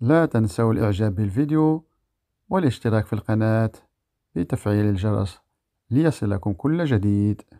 لا تنسوا الإعجاب بالفيديو والاشتراك في القناة بتفعيل الجرس ليصلكم كل جديد